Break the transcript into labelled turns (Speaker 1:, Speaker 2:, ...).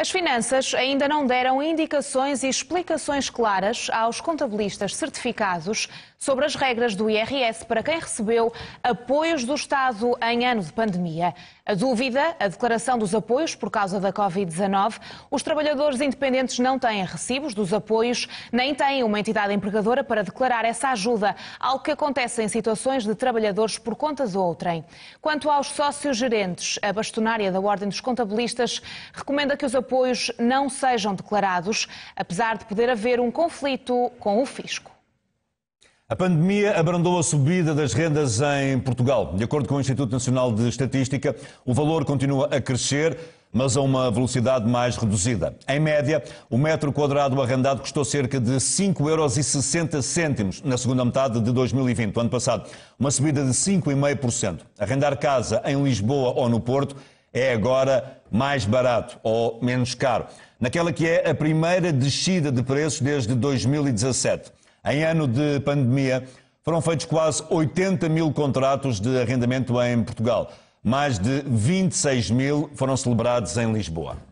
Speaker 1: As finanças ainda não deram indicações e explicações claras aos contabilistas certificados sobre as regras do IRS para quem recebeu apoios do Estado em ano de pandemia. A dúvida, a declaração dos apoios por causa da Covid-19, os trabalhadores independentes não têm recibos dos apoios, nem têm uma entidade empregadora para declarar essa ajuda, algo que acontece em situações de trabalhadores por conta de outrem. Quanto aos sócios gerentes, a bastonária da Ordem dos Contabilistas recomenda que os apoios apoios não sejam declarados, apesar de poder haver um conflito com o fisco.
Speaker 2: A pandemia abrandou a subida das rendas em Portugal. De acordo com o Instituto Nacional de Estatística, o valor continua a crescer, mas a uma velocidade mais reduzida. Em média, o metro quadrado arrendado custou cerca de 5,60 euros na segunda metade de 2020, ano passado, uma subida de 5,5%. Arrendar casa em Lisboa ou no Porto é agora mais barato ou menos caro, naquela que é a primeira descida de preços desde 2017. Em ano de pandemia, foram feitos quase 80 mil contratos de arrendamento em Portugal. Mais de 26 mil foram celebrados em Lisboa.